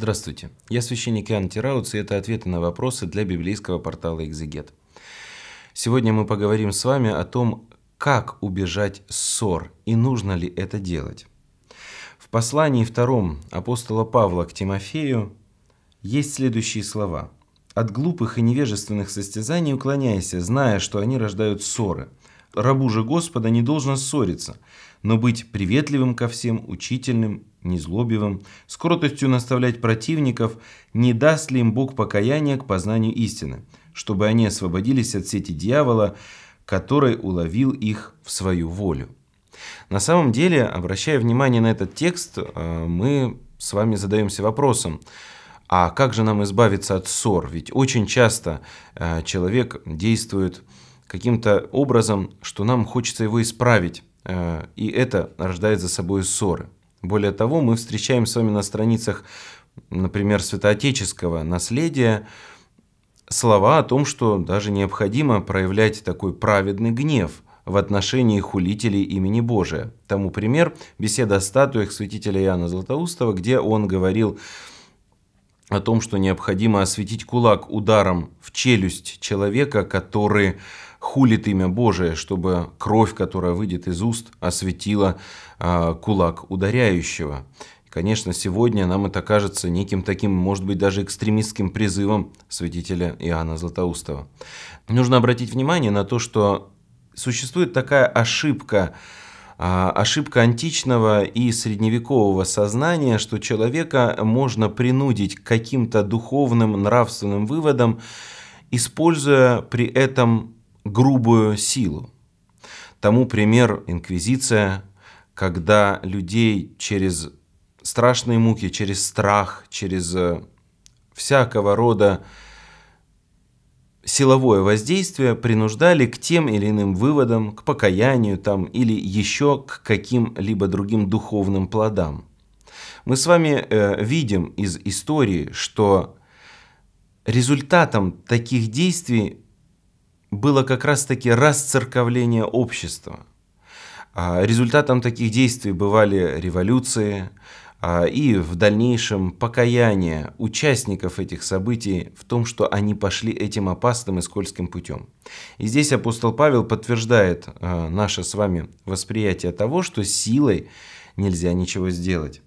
Здравствуйте, я священник Иоанн Тирауц, и это ответы на вопросы для библейского портала «Экзегет». Сегодня мы поговорим с вами о том, как убежать ссор и нужно ли это делать. В послании втором апостола Павла к Тимофею есть следующие слова. «От глупых и невежественных состязаний уклоняйся, зная, что они рождают ссоры. Рабу же Господа не должен ссориться, но быть приветливым ко всем, учительным, незлобивым, с кротостью наставлять противников, не даст ли им Бог покаяния к познанию истины, чтобы они освободились от сети дьявола, который уловил их в свою волю. На самом деле, обращая внимание на этот текст, э, мы с вами задаемся вопросом, а как же нам избавиться от ссор? Ведь очень часто э, человек действует каким-то образом, что нам хочется его исправить и это рождает за собой ссоры. Более того, мы встречаем с вами на страницах, например, святоотеческого наследия, слова о том, что даже необходимо проявлять такой праведный гнев в отношении хулителей имени Божия. Тому пример – беседа о статуях святителя Иоанна Златоустова, где он говорил о том, что необходимо осветить кулак ударом в челюсть человека, который хулит имя Божие, чтобы кровь, которая выйдет из уст, осветила а, кулак ударяющего. конечно, сегодня нам это кажется неким таким, может быть, даже экстремистским призывом святителя Иоанна Златоустова. Нужно обратить внимание на то, что существует такая ошибка, а, ошибка античного и средневекового сознания, что человека можно принудить к каким-то духовным, нравственным выводам, используя при этом грубую силу. Тому пример инквизиция, когда людей через страшные муки, через страх, через э, всякого рода силовое воздействие принуждали к тем или иным выводам, к покаянию там или еще к каким-либо другим духовным плодам. Мы с вами э, видим из истории, что результатом таких действий было как раз-таки расцерковление общества. А, результатом таких действий бывали революции а, и в дальнейшем покаяние участников этих событий в том, что они пошли этим опасным и скользким путем. И здесь апостол Павел подтверждает а, наше с вами восприятие того, что силой нельзя ничего сделать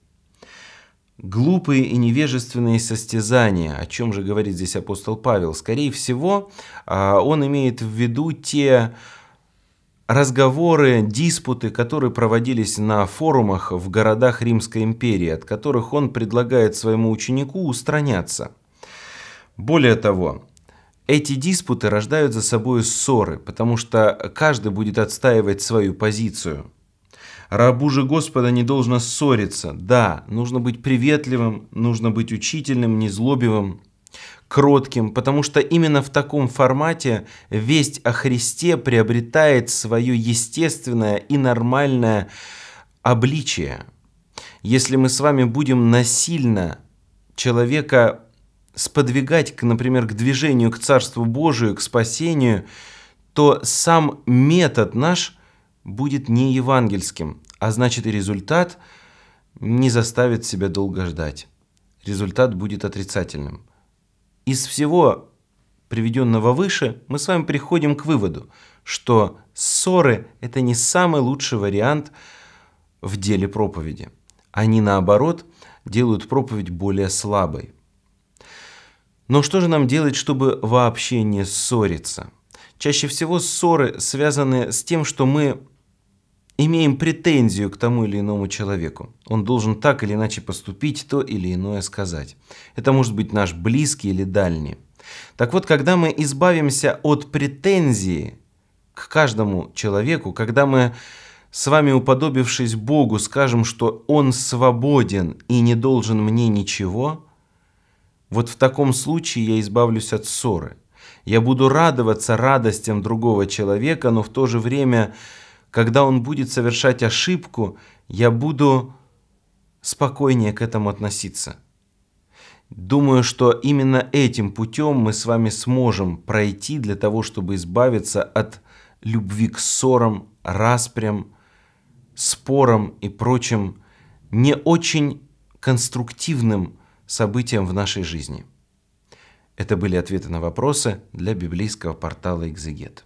глупые и невежественные состязания. О чем же говорит здесь апостол Павел? Скорее всего, а, он имеет в виду те разговоры, диспуты, которые проводились на форумах в городах Римской империи, от которых он предлагает своему ученику устраняться. Более того, эти диспуты рождают за собой ссоры, потому что каждый будет отстаивать свою позицию – Рабу же Господа не должно ссориться. Да, нужно быть приветливым, нужно быть учительным, незлобивым, кротким, потому что именно в таком формате весть о Христе приобретает свое естественное и нормальное обличие. Если мы с вами будем насильно человека сподвигать, к, например, к движению к Царству Божию, к спасению, то сам метод наш будет не евангельским а значит и результат не заставит себя долго ждать. Результат будет отрицательным. Из всего приведенного выше мы с вами приходим к выводу, что ссоры – это не самый лучший вариант в деле проповеди. Они, наоборот, делают проповедь более слабой. Но что же нам делать, чтобы вообще не ссориться? Чаще всего ссоры связаны с тем, что мы имеем претензию к тому или иному человеку. Он должен так или иначе поступить, то или иное сказать. Это может быть наш близкий или дальний. Так вот, когда мы избавимся от претензии к каждому человеку, когда мы с вами уподобившись Богу, скажем, что Он свободен и не должен мне ничего, вот в таком случае я избавлюсь от ссоры. Я буду радоваться радостям другого человека, но в то же время когда он будет совершать ошибку, я буду спокойнее к этому относиться. Думаю, что именно этим путем мы с вами сможем пройти для того, чтобы избавиться от любви к ссорам, распрям, спорам и прочим не очень конструктивным событиям в нашей жизни. Это были ответы на вопросы для библейского портала «Экзегет».